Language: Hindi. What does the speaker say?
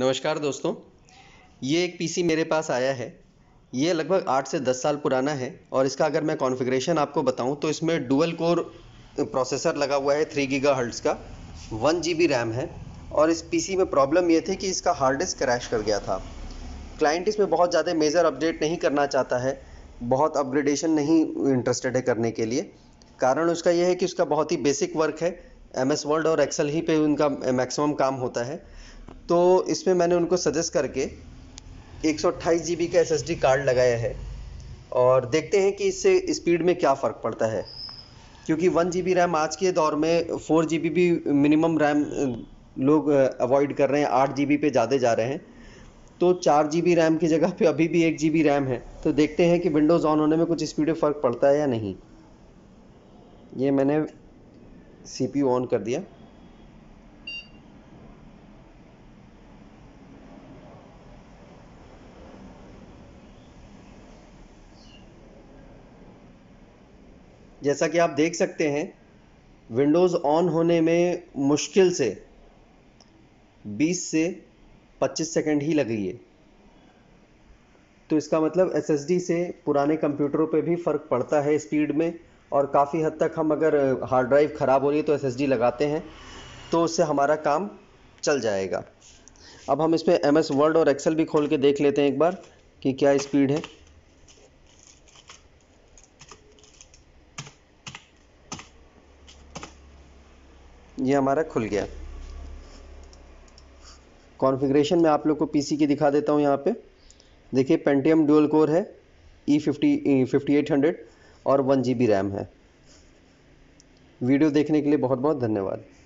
नमस्कार दोस्तों ये एक पीसी मेरे पास आया है ये लगभग आठ से दस साल पुराना है और इसका अगर मैं कॉन्फ़िगरेशन आपको बताऊं तो इसमें डुअल कोर प्रोसेसर लगा हुआ है थ्री गीगा हर्ट्स का वन जी रैम है और इस पीसी में प्रॉब्लम ये थी कि इसका हार्ड डिस्क क्रैश कर गया था क्लाइंट इसमें बहुत ज़्यादा मेजर अपडेट नहीं करना चाहता है बहुत अपग्रेडेशन नहीं इंटरेस्टेड है करने के लिए कारण उसका यह है कि उसका बहुत ही बेसिक वर्क है एम एस वर्ल्ड और एक्सेल ही पे उनका मैक्सिमम काम होता है तो इसमें मैंने उनको सजेस्ट करके एक सौ का एस कार्ड लगाया है और देखते हैं कि इससे स्पीड में क्या फ़र्क पड़ता है क्योंकि वन जी रैम आज के दौर में फोर जी भी मिनिमम रैम लोग अवॉइड कर रहे हैं आठ जी पे ज़्यादा जा रहे हैं तो चार जी रैम की जगह पे अभी भी एक जी रैम है तो देखते हैं कि विंडोज़ ऑन होने में कुछ स्पीड में फ़र्क पड़ता है या नहीं ये मैंने सी ऑन कर दिया जैसा कि आप देख सकते हैं विंडोज़ ऑन होने में मुश्किल से 20 से 25 सेकंड ही रही है तो इसका मतलब एसएसडी से पुराने कंप्यूटरों पे भी फ़र्क पड़ता है स्पीड में और काफ़ी हद तक हम अगर हार्ड ड्राइव ख़राब हो रही है तो एसएसडी लगाते हैं तो उससे हमारा काम चल जाएगा अब हम इसमें एम एस वर्ड और एक्सेल भी खोल के देख लेते हैं एक बार कि क्या स्पीड है ये हमारा खुल गया कॉन्फ़िगरेशन में आप लोग को पीसी की दिखा देता हूँ यहाँ पे देखिए पेंटियम डुअल कोर है E fifty fifty eight hundred और वन जी बी रैम है वीडियो देखने के लिए बहुत बहुत धन्यवाद